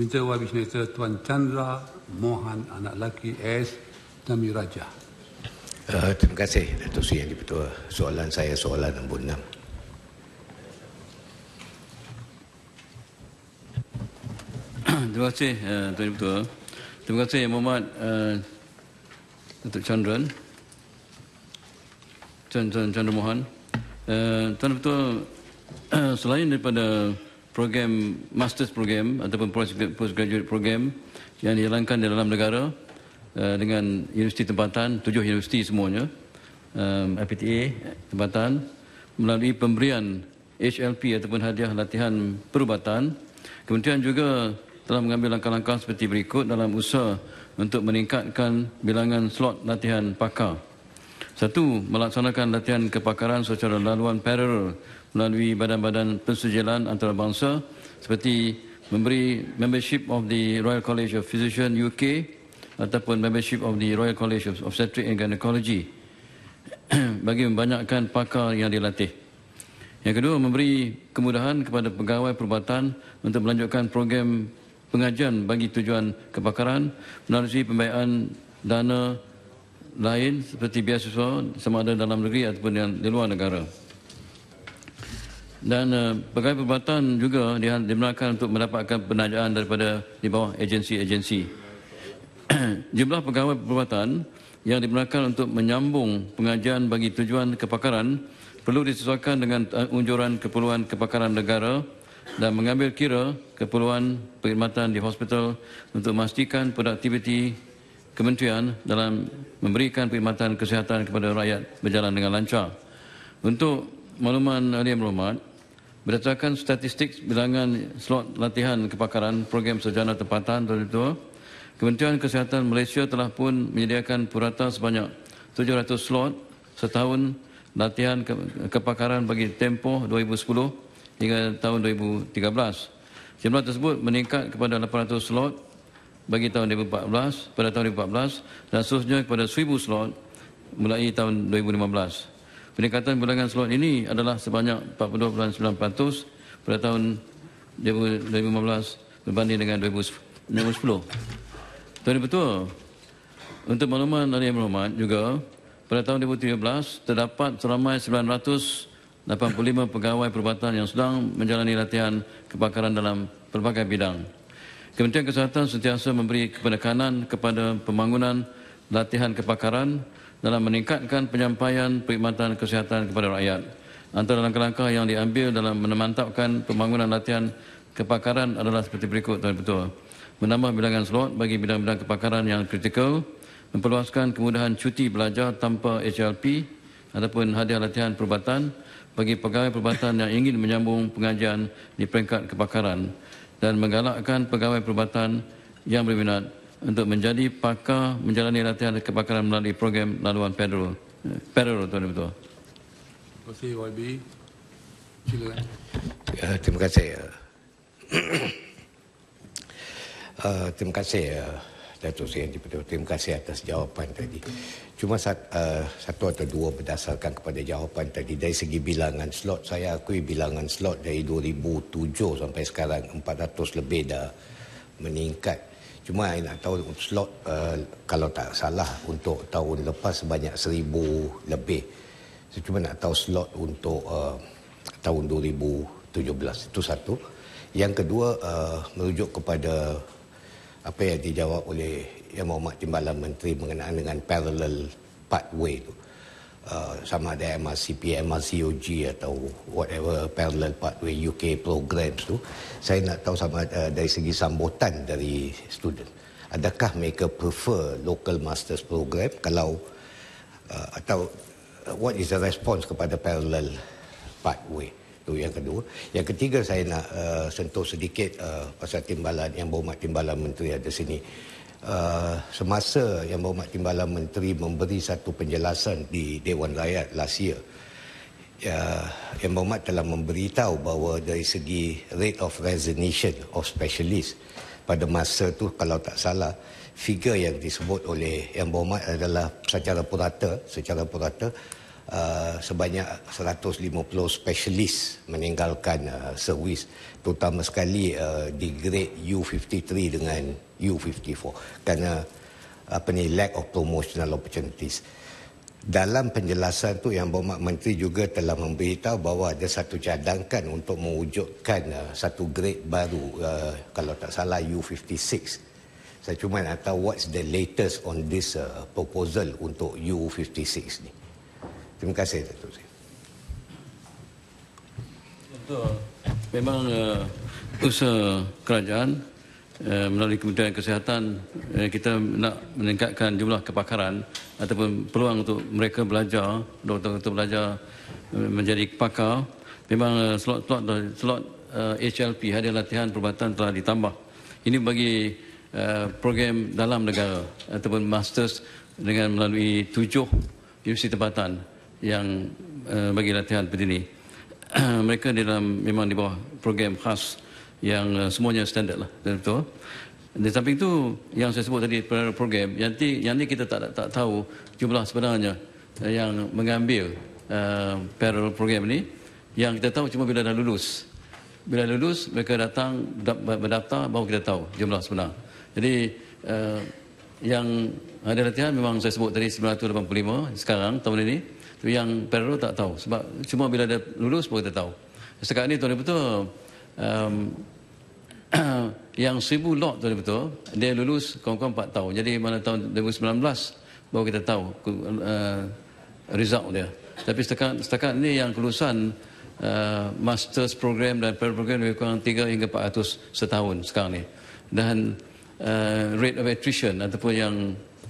menjawab bisnes Tuan Chandra Mohan anak laki S Tami Raja. Uh, eh, terima kasih Datuk Sri Yang Dipertua. Soalan saya soalan nombor enam. terima kasih eh, tuan Tuan Dipertua. Terima kasih Yang Mohamad eh, Datuk Chandra. Tuan, Tuan Chandra Mohan. Tuan Dipertua, uh, selain daripada program master's program ataupun postgraduate program yang dijalankan di dalam negara eh, dengan universiti tempatan, tujuh universiti semuanya, eh, IPTA tempatan, melalui pemberian HLP ataupun hadiah latihan perubatan. Kementerian juga telah mengambil langkah-langkah seperti berikut dalam usaha untuk meningkatkan bilangan slot latihan pakar. Satu, melaksanakan latihan kepakaran secara laluan paralel melalui badan-badan persejalan antarabangsa seperti memberi membership of the Royal College of Physicians UK ataupun membership of the Royal College of Obstetric and Gynecology bagi membanyakkan pakar yang dilatih. Yang kedua, memberi kemudahan kepada pegawai perubatan untuk melanjutkan program pengajian bagi tujuan kepakaran melalui pembayaran dana lain seperti biasiswa sama ada dalam negeri ataupun yang di luar negara dan uh, eh, pegawai perubatan juga dibenarkan untuk mendapatkan penajaan daripada di bawah agensi-agensi. Jumlah pegawai perubatan yang dibenarkan untuk menyambung pengajian bagi tujuan kepakaran perlu disesuaikan dengan eh, unjuran keperluan kepakaran negara dan mengambil kira keperluan perkhidmatan di hospital untuk memastikan produktiviti kementerian dalam memberikan perkhidmatan kesihatan kepada rakyat berjalan dengan lancar. Untuk makluman Ali Muhammad, Berdasarkan statistik bilangan slot latihan kepakaran program sarjana tempatan dan itu, Kementerian Kesihatan Malaysia telah pun menyediakan purata sebanyak 700 slot setahun latihan kepakaran bagi tempoh 2010 hingga tahun 2013. Jumlah tersebut meningkat kepada 800 slot bagi tahun 2014 pada tahun 2014 dan seterusnya kepada 1000 slot mulai tahun 2015. Peningkatan bulangan slot ini adalah sebanyak 42.9% pada tahun 2015 berbanding dengan 2010. Tuan-tuan Untuk makluman dari yang berhormat juga, pada tahun 2013 terdapat seramai 985 pegawai perubatan yang sedang menjalani latihan kebakaran dalam pelbagai bidang. Kementerian Kesihatan sentiasa memberi penekanan kepada pembangunan latihan kebakaran dalam meningkatkan penyampaian perkhidmatan kesihatan kepada rakyat. Antara langkah-langkah yang diambil dalam menemantapkan pembangunan latihan kepakaran adalah seperti berikut Tuan Ketua. Menambah bilangan slot bagi bidang-bidang kepakaran yang kritikal, memperluaskan kemudahan cuti belajar tanpa HLP ataupun hadiah latihan perubatan bagi pegawai perubatan yang ingin menyambung pengajian di peringkat kepakaran dan menggalakkan pegawai perubatan yang berminat untuk menjadi pakar menjalani latihan kebakaran melalui program laluan federal. Federal tuan ibu Terima kasih YB. Silakan. Ya, ya. Uh, terima kasih. terima ya, kasih uh, Datuk Seri Terima kasih atas jawapan tadi. Cuma uh, satu atau dua berdasarkan kepada jawapan tadi. Dari segi bilangan slot, saya akui bilangan slot dari 2007 sampai sekarang 400 lebih dah meningkat Cuma saya nak tahu slot uh, kalau tak salah untuk tahun lepas sebanyak seribu lebih. Saya cuma nak tahu slot untuk uh, tahun 2017. Itu satu. Yang kedua, uh, merujuk kepada apa yang dijawab oleh Yang Mohamad Timbalan Menteri mengenai dengan parallel pathway itu. Uh, Uh, sama ada MRCPM, MRCOG atau whatever parallel pathway UK program tu saya nak tahu sama uh, dari segi sambutan dari student adakah mereka prefer local masters program kalau uh, atau uh, what is the response kepada parallel pathway itu yang kedua. Yang ketiga saya nak uh, sentuh sedikit uh, pasal timbalan yang berhormat timbalan menteri ada sini. Uh, semasa yang berhormat timbalan menteri memberi satu penjelasan di Dewan Rakyat last year ya yang berhormat telah memberitahu bahawa dari segi rate of resignation of specialist pada masa tu kalau tak salah figure yang disebut oleh yang berhormat adalah secara purata secara purata uh, sebanyak 150 spesialis meninggalkan uh, servis terutama sekali uh, di grade U53 dengan U54 kerana apa ni lack of promotional opportunities dalam penjelasan tu yang Bapak Menteri juga telah memberitahu bahawa ada satu cadangan untuk mewujudkan uh, satu grade baru uh, kalau tak salah U56 saya cuma nak tahu what's the latest on this uh, proposal untuk U56 ni Terima kasih Datuk Seri. Memang uh, usaha kerajaan uh, melalui Kementerian Kesihatan uh, kita nak meningkatkan jumlah kepakaran ataupun peluang untuk mereka belajar, doktor untuk belajar uh, menjadi pakar. Memang slot-slot uh, slot, slot uh, HLP, hadiah latihan perubatan telah ditambah. Ini bagi uh, program dalam negara ataupun masters dengan melalui tujuh universiti tempatan yang uh, bagi latihan seperti ini. mereka di dalam memang di bawah program khas yang uh, semuanya standard lah dan betul. Di samping itu yang saya sebut tadi program yang ni, yang ni kita tak tak tahu jumlah sebenarnya eh, yang mengambil uh, parallel program ni yang kita tahu cuma bila dah lulus. Bila lulus mereka datang berdaftar baru kita tahu jumlah sebenar. Jadi yang ada latihan memang saya sebut tadi 985 sekarang tahun ini tu yang perlu tak tahu sebab cuma bila dia lulus baru kita tahu sekarang ni tuan betul um, yang 1000 lot tuan betul dia lulus kawan-kawan 4 tahun jadi mana tahun 2019 baru kita tahu uh, result dia tapi setakat, setakat ni yang kelulusan uh, master's program dan program program lebih kurang 3 hingga 400 setahun sekarang ni dan uh, rate of attrition ataupun yang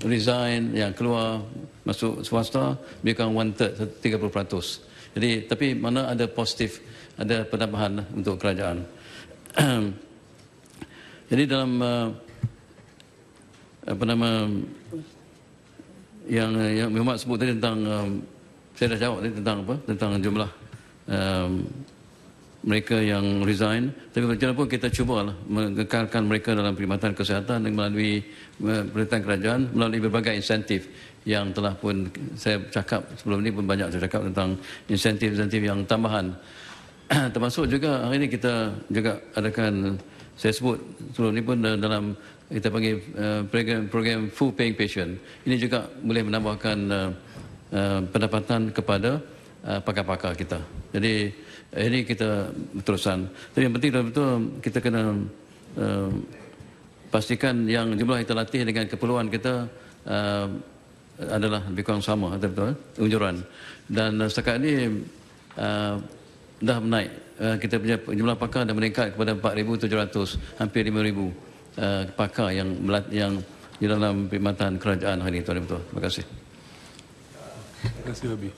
resign, yang keluar masuk swasta, lebih one third, tiga puluh peratus. Jadi, tapi mana ada positif, ada penambahan untuk kerajaan. Jadi dalam uh, apa nama yang yang Muhammad sebut tadi tentang um, saya dah jawab tadi tentang apa tentang jumlah um, mereka yang resign tapi pun kita cubalah mengekalkan mereka dalam perkhidmatan kesihatan dengan melalui eh, perintah kerajaan melalui berbagai insentif yang telah pun saya cakap sebelum ini pun banyak saya cakap tentang insentif-insentif yang tambahan termasuk juga hari ini kita juga adakan saya sebut sebelum ini pun dalam kita panggil eh, program, program full paying patient ini juga boleh menambahkan eh, pendapatan kepada pakar-pakar kita jadi ini kita terusan. Tapi yang penting betul kita kena uh, pastikan yang jumlah kita latih dengan keperluan kita uh, adalah lebih kurang sama betul, -betul eh? unjuran. Dan uh, setakat ini uh, dah naik. Uh, kita punya jumlah pakar dah meningkat kepada 4,700, hampir 5,000 uh, pakar yang melat yang di dalam perkhidmatan kerajaan hari ini. Terima kasih. Terima kasih, Habib.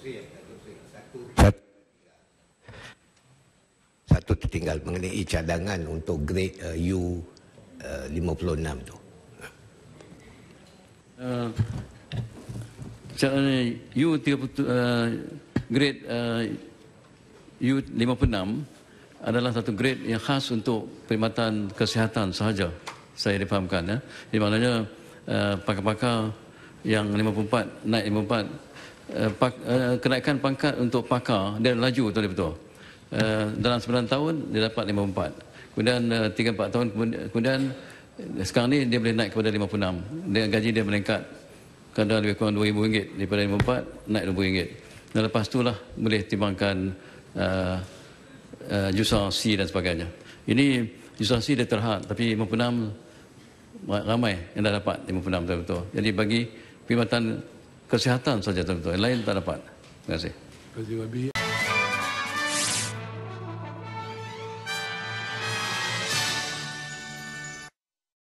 satu tertinggal mengenai cadangan untuk grade U56 uh, uh, tu. Uh, U30 uh, grade uh, U56 adalah satu grade yang khas untuk perkhidmatan kesihatan sahaja saya difahamkan ya. Di maknanya uh, pakar-pakar yang 54 naik 54 uh, pak, uh, kenaikan pangkat untuk pakar dia laju betul betul. Eh, dalam 9 tahun dia dapat 54. Kemudian uh, 3 4 tahun kemudian eh, sekarang ni dia boleh naik kepada 56. Dengan gaji dia meningkat kadar lebih kurang rm ringgit daripada RM54 naik RM2,000. Dan lepas tu lah boleh timbangkan uh, uh, C dan sebagainya. Ini jusa C dia terhad tapi RM56 ramai yang dah dapat RM56 betul-betul. Jadi bagi perkhidmatan kesihatan saja betul-betul. Yang lain tak dapat. Terima kasih. Terima kasih.